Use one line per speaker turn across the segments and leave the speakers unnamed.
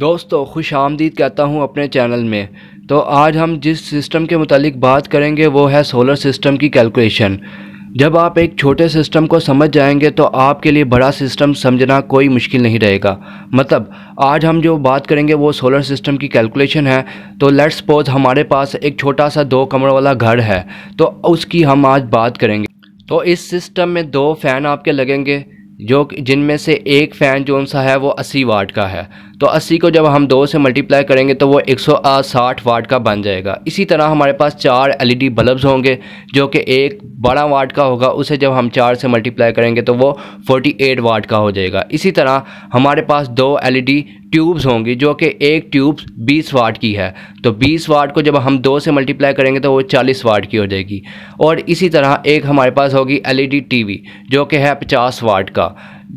दोस्तों खुश आमदीद कहता हूँ अपने चैनल में तो आज हम जिस सिस्टम के मतलब बात करेंगे वो है सोलर सिस्टम की कैलकुलेशन जब आप एक छोटे सिस्टम को समझ जाएंगे तो आपके लिए बड़ा सिस्टम समझना कोई मुश्किल नहीं रहेगा मतलब आज हम जो बात करेंगे वो सोलर सिस्टम की कैलकुलेशन है तो लेट्स सपोज हमारे पास एक छोटा सा दो कमरों वाला घर है तो उसकी हम आज बात करेंगे तो इस सिस्टम में दो फ़ैन आपके लगेंगे जो जिनमें से एक फ़ैन जो सा है वो अस्सी वाट का है तो 80 को जब हम दो से मल्टीप्लाई करेंगे तो वो 160 वाट का बन जाएगा इसी तरह हमारे पास चार एलईडी बल्ब्स होंगे जो कि एक बड़ा वाट का होगा उसे जब हम चार से मल्टीप्लाई करेंगे तो वो 48 वाट का हो जाएगा इसी तरह हमारे पास दो एलईडी ट्यूब्स होंगी जो कि एक ट्यूब 20 वाट की है तो 20 वाट को जब हम दो से मल्टीप्लाई करेंगे तो वो 40 वाट की हो जाएगी और इसी तरह एक हमारे पास होगी एलईडी टीवी जो कि है 50 वाट का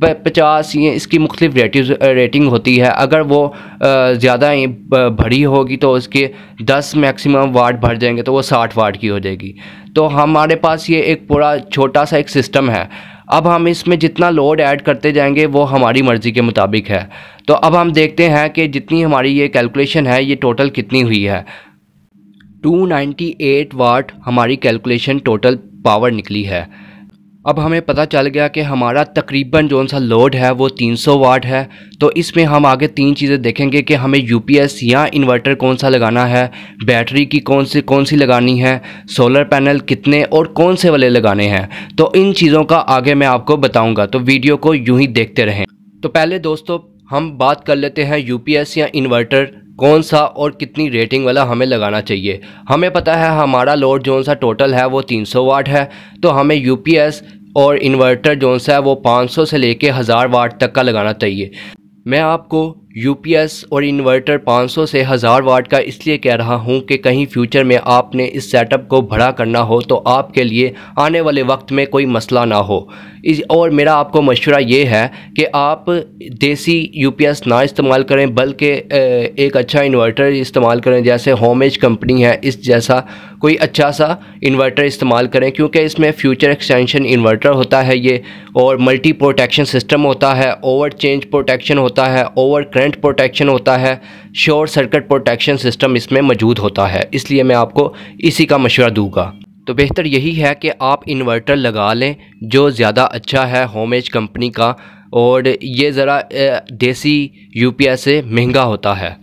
पचास ये इसकी मुख्तलिफ रेटिंग होती है अगर वो ज़्यादा भरी होगी तो उसके दस मैक्सिमम वाट भर जाएंगे तो वो साठ वाट की हो जाएगी तो हमारे पास ये एक पूरा छोटा सा एक सिस्टम है अब हम इसमें जितना लोड ऐड करते जाएंगे वो हमारी मर्ज़ी के मुताबिक है तो अब हम देखते हैं कि जितनी हमारी ये कैलकुलेशन है ये टोटल कितनी हुई है 298 वाट हमारी कैलकुलेशन टोटल पावर निकली है अब हमें पता चल गया कि हमारा तकरीबन जो सा लोड है वो 300 वाट है तो इसमें हम आगे तीन चीज़ें देखेंगे कि हमें यूपीएस या इन्वर्टर कौन सा लगाना है बैटरी की कौन सी कौन सी लगानी है सोलर पैनल कितने और कौन से वाले लगाने हैं तो इन चीज़ों का आगे मैं आपको बताऊँगा तो वीडियो को यूँ ही देखते रहें तो पहले दोस्तों हम बात कर लेते हैं यू या इन्वर्टर कौन सा और कितनी रेटिंग वाला हमें लगाना चाहिए हमें पता है हमारा लोड जोन सा टोटल है वो 300 वाट है तो हमें यूपीएस और इन्वर्टर जोन सा है वो 500 से लेके हज़ार वाट तक का लगाना चाहिए मैं आपको यूपीएस और इन्वर्टर 500 से हज़ार वाट का इसलिए कह रहा हूँ कि कहीं फ्यूचर में आपने इस सेटअप को बड़ा करना हो तो आपके लिए आने वाले वक्त में कोई मसला ना हो इस और मेरा आपको मशवरा ये है कि आप देसी यूपीएस ना इस्तेमाल करें बल्कि एक अच्छा इन्वर्टर इस्तेमाल करें जैसे होमेज कंपनी है इस जैसा कोई अच्छा सा इन्वर्टर इस्तेमाल करें क्योंकि इसमें फ्यूचर एक्सटेंशन इन्वर्टर होता है ये और मल्टी प्रोटेक्शन सिस्टम होता है ओवर चेंज प्रोटेक्शन होता है ओवर करंट प्रोटेक्शन होता है शॉर्ट सर्किट प्रोटेक्शन सिस्टम इसमें मौजूद होता है इसलिए मैं आपको इसी का मशवरा दूंगा तो बेहतर यही है कि आप इन्वर्टर लगा लें जो ज़्यादा अच्छा है होमेज कंपनी का और ये ज़रा देसी यूपीएस से महंगा होता है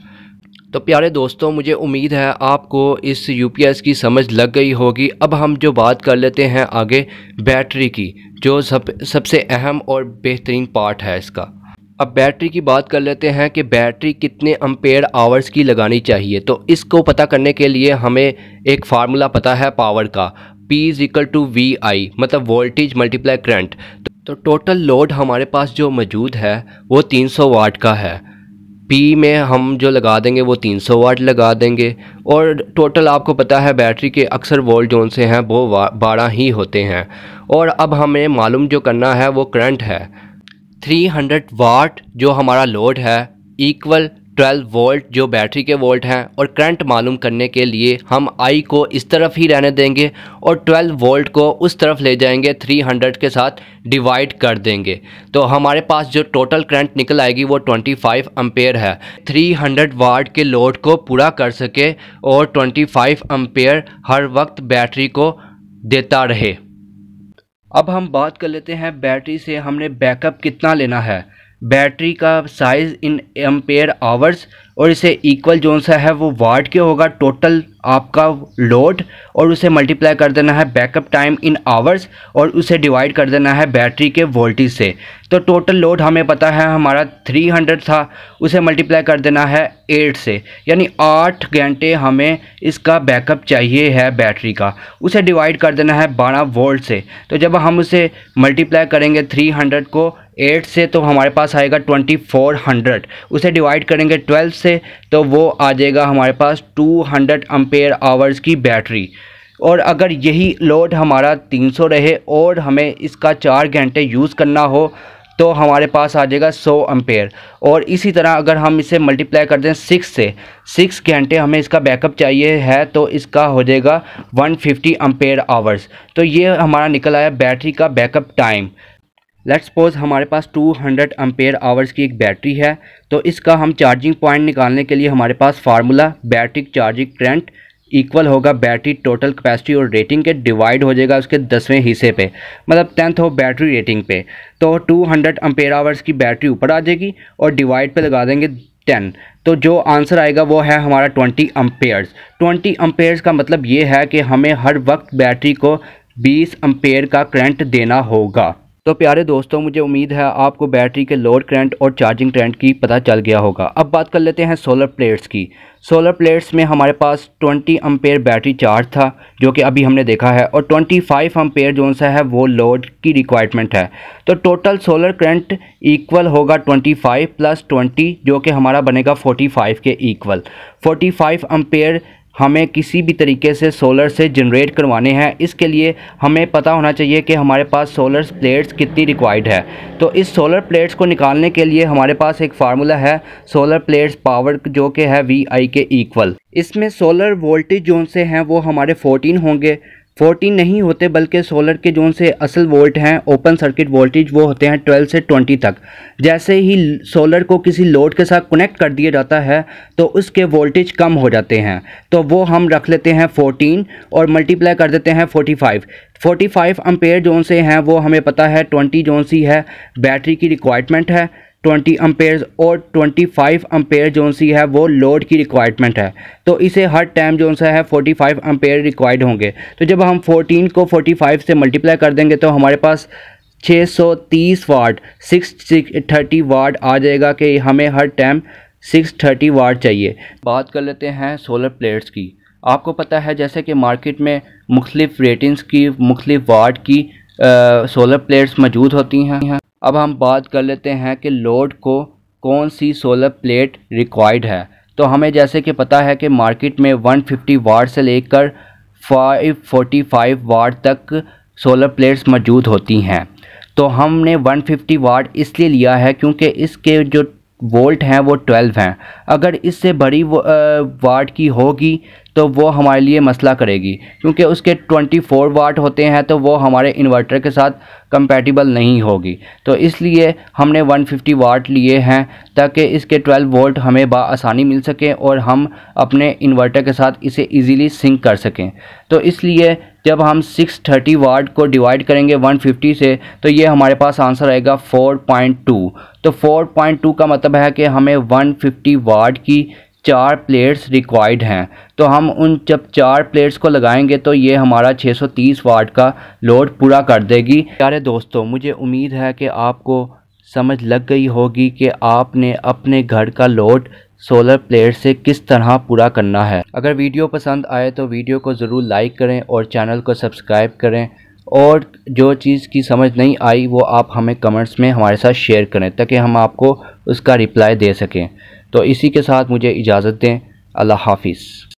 तो प्यारे दोस्तों मुझे उम्मीद है आपको इस यूपीएस की समझ लग गई होगी अब हम जो बात कर लेते हैं आगे बैटरी की जो सब सबसे अहम और बेहतरीन पार्ट है इसका अब बैटरी की बात कर लेते हैं कि बैटरी कितने अम्पेयर आवर्स की लगानी चाहिए तो इसको पता करने के लिए हमें एक फार्मूला पता है पावर का P is equal to V I मतलब वोल्टेज मल्टीप्लाई करंट तो टोटल लोड हमारे पास जो मौजूद है वो 300 वाट का है P में हम जो लगा देंगे वो 300 वाट लगा देंगे और टोटल आपको पता है बैटरी के अक्सर वोल्ट जोन से हैं वो बारह ही होते हैं और अब हमें मालूम जो करना है वो करंट है 300 वाट जो हमारा लोड है इक्वल 12 वोल्ट जो बैटरी के वोल्ट हैं और करंट मालूम करने के लिए हम आई को इस तरफ ही रहने देंगे और 12 वोल्ट को उस तरफ ले जाएंगे 300 के साथ डिवाइड कर देंगे तो हमारे पास जो टोटल करंट निकल आएगी वो 25 अम्पेयर है 300 वाट के लोड को पूरा कर सके और 25 अम्पेयर हर वक्त बैटरी को देता रहे अब हम बात कर लेते हैं बैटरी से हमने बैकअप कितना लेना है बैटरी का साइज़ इन एम्पेयर आवर्स और इसे इक्वल जो सा है वो वाट के होगा टोटल आपका लोड और उसे मल्टीप्लाई कर देना है बैकअप टाइम इन आवर्स और उसे डिवाइड कर देना है बैटरी के वोल्टेज से तो टोटल लोड हमें पता है हमारा 300 था उसे मल्टीप्लाई कर देना है 8 से यानी 8 घंटे हमें इसका बैकअप चाहिए है बैटरी का उसे डिवाइड कर देना है बारह वोल्ट से तो जब हम उसे मल्टीप्लाई करेंगे थ्री को एट से तो हमारे पास आएगा ट्वेंटी फोर हंड्रेड उसे डिवाइड करेंगे ट्वेल्व से तो वो आ जाएगा हमारे पास टू हंड्रेड अम्पेयर आवर्स की बैटरी और अगर यही लोड हमारा तीन सौ रहे और हमें इसका चार घंटे यूज़ करना हो तो हमारे पास आ जाएगा 100 अम्पेयर और इसी तरह अगर हम इसे मल्टीप्लाई कर दें सिक्स से सिक्स घंटे हमें इसका बैकअप चाहिए है तो इसका हो जाएगा 150 अम्पेयर आवर्स तो ये हमारा निकल आया बैटरी का बैकअप टाइम लेट्स सपोज हमारे पास 200 हंड्रेड एम्पेयर आवर्स की एक बैटरी है तो इसका हम चार्जिंग पॉइंट निकालने के लिए हमारे पास formula battery charging current equal होगा बैटरी टोटल कैपेसिटी और रेटिंग के डिवाइड हो जाएगा उसके दसवें हिस्से पे मतलब टेंथ हो बैटरी रेटिंग पे तो 200 हंड्रेड अम्पेयर आवर्स की बैटरी ऊपर आ जाएगी और डिवाइड पे लगा देंगे टेन तो जो आंसर आएगा वो है हमारा ट्वेंटी अम्पेयर्स ट्वेंटी अम्पेयर्स का मतलब ये है कि हमें हर वक्त बैटरी को बीस अम्पेयर का करंट देना होगा तो प्यारे दोस्तों मुझे उम्मीद है आपको बैटरी के लोड करंट और चार्जिंग करंट की पता चल गया होगा अब बात कर लेते हैं सोलर प्लेट्स की सोलर प्लेट्स में हमारे पास 20 अम्पेयर बैटरी चार्ज था जो कि अभी हमने देखा है और 25 अम्पेयर जो सा है वो लोड की रिक्वायरमेंट है तो टोटल सोलर करंट इक्वल होगा 25 प्लस ट्वेंटी जो कि हमारा बनेगा 45 के इक्वल 45 अम्पेयर हमें किसी भी तरीके से सोलर से जनरेट करवाने हैं इसके लिए हमें पता होना चाहिए कि हमारे पास सोलर प्लेट्स कितनी रिक्वायर्ड है तो इस सोलर प्लेट्स को निकालने के लिए हमारे पास एक फार्मूला है सोलर प्लेट्स पावर जो कि है वी आई के इक्वल इसमें सोलर वोल्टेज जोन से हैं वो हमारे 14 होंगे 14 नहीं होते बल्कि सोलर के जोन से असल वोल्ट हैं ओपन सर्किट वोल्टेज वो होते हैं 12 से 20 तक जैसे ही सोलर को किसी लोड के साथ कनेक्ट कर दिया जाता है तो उसके वोल्टेज कम हो जाते हैं तो वो हम रख लेते हैं 14 और मल्टीप्लाई कर देते हैं 45 45 फाइव अम्पेयर जोन से हैं वो हमें पता है 20 जोन सी है बैटरी की रिक्वायरमेंट है ट्वेंटी अम्पेयर और ट्वेंटी फ़ाइव अम्पेयर जोन सी है वो लोड की रिक्वायरमेंट है तो इसे हर टाइम जोन सा है फोर्टी फाइव अम्पेयर रिक्वायर्ड होंगे तो जब हम फोर्टीन को फोर्टी फाइव से मल्टीप्लाई कर देंगे तो हमारे पास छः सौ तीस वाट सिक्स थर्टी वाट आ जाएगा कि हमें हर टाइम सिक्स थर्टी वाट चाहिए बात कर लेते हैं सोलर प्लेट्स की आपको पता है जैसे कि मार्केट में मुख्तलिफ़ रेटिंग्स की मुख्तलिफ़ वाट की आ, सोलर प्लेट्स मौजूद होती हैं अब हम बात कर लेते हैं कि लोड को कौन सी सोलर प्लेट रिक्वायर्ड है तो हमें जैसे कि पता है कि मार्केट में 150 फिफ्टी से लेकर 545 वाट तक सोलर प्लेट्स मौजूद होती हैं तो हमने 150 फिफ्टी इसलिए लिया है क्योंकि इसके जो वोल्ट हैं वो ट्वेल्व हैं अगर इससे बड़ी वाट की होगी तो वो हमारे लिए मसला करेगी क्योंकि उसके 24 वाट होते हैं तो वो हमारे इन्वर्टर के साथ कंपेटिबल नहीं होगी तो इसलिए हमने 150 वाट लिए हैं ताकि इसके 12 वोल्ट हमें आसानी मिल सके और हम अपने इन्वर्टर के साथ इसे इजीली सिंक कर सकें तो इसलिए जब हम 630 वाट को डिवाइड करेंगे 150 से तो ये हमारे पास आंसर आएगा 4.2 तो 4.2 का मतलब है कि हमें 150 वाट की चार प्लेट्स रिक्वायर्ड हैं तो हम उन जब चार प्लेट्स को लगाएंगे तो ये हमारा 630 वाट का लोड पूरा कर देगी प्यारे दोस्तों मुझे उम्मीद है कि आपको समझ लग गई होगी कि आपने अपने घर का लोड सोलर प्लेट से किस तरह पूरा करना है अगर वीडियो पसंद आए तो वीडियो को ज़रूर लाइक करें और चैनल को सब्सक्राइब करें और जो चीज़ की समझ नहीं आई वो आप हमें कमेंट्स में हमारे साथ शेयर करें ताकि हम आपको उसका रिप्लाई दे सकें तो इसी के साथ मुझे इजाज़त दें अल्लाह हाफिज़